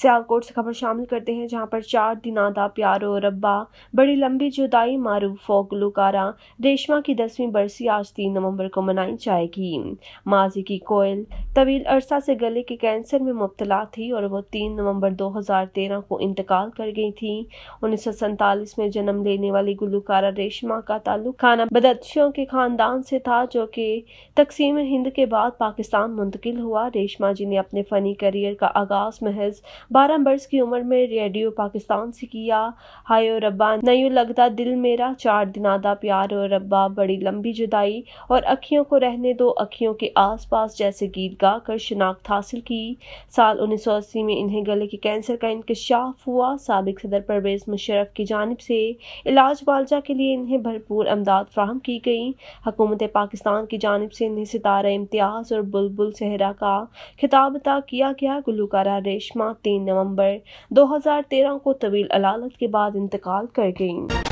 सियालकोट से खबर शामिल करते हैं जहां पर चार दिनादा प्यारो रब्बा बड़ी लंबी जुदाई मारूफ फोक रेशमा की दसवीं बरसी आज तीन नवंबर को मनाई जाएगी माजी की कोयल तवील अरसा से गले के कैंसर में मुबतला थी और वो तीन नवंबर 2013 को इंतकाल कर गई थी उन्नीस में जन्म लेने वाली गुलकारा रेशमा का ताल्लुक खाना बदतशियों के खानदान से था जो कि तकसीम हिंद के बाद पाकिस्तान मुंतकिल हुआ रेशमा जी ने अपने फ़नी करियर का आगाज़ महज बारह बरस की उम्र में रेडियो पाकिस्तान से किया हाय और रब्बा नहीं लगता दिल मेरा चार दिनादा प्यार और रब्बा बड़ी लंबी जुदाई और अखियों को रहने दो अखियों के आसपास जैसे गीत गाकर शनाख्त हासिल की साल उन्नीस सौ अस्सी में इन्हें गले के कैंसर का इंकशाफ हुआ सबक सदर परवेज मुशरफ की जानब से इलाज मालजा के लिए इन्हें भरपूर अमदाद फ्राहम की गई हकूमत पाकिस्तान की जानब से इन्हें सितारा इम्तियाज़ और बुलबुल सहरा का खिताब अता किया गया गुलकारा रेशमा तीन नवंबर 2013 को तवील अलालत के बाद इंतकाल कर गईं